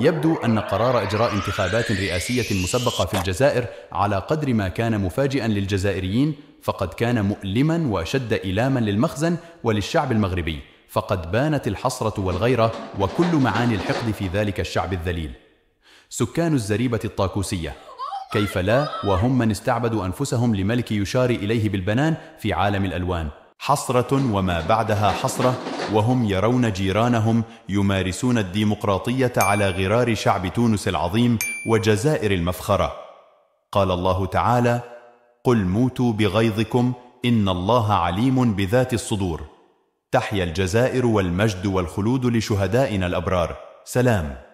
يبدو أن قرار إجراء انتخابات رئاسية مسبقة في الجزائر على قدر ما كان مفاجئا للجزائريين فقد كان مؤلما وشد إلاما للمخزن وللشعب المغربي فقد بانت الحسرة والغيرة وكل معاني الحقد في ذلك الشعب الذليل سكان الزريبة الطاكوسية كيف لا وهم من استعبدوا أنفسهم لملك يشار إليه بالبنان في عالم الألوان حصرة وما بعدها حصرة وهم يرون جيرانهم يمارسون الديمقراطية على غرار شعب تونس العظيم وجزائر المفخرة قال الله تعالى قل موتوا بغيظكم إن الله عليم بذات الصدور تحيا الجزائر والمجد والخلود لشهدائنا الأبرار سلام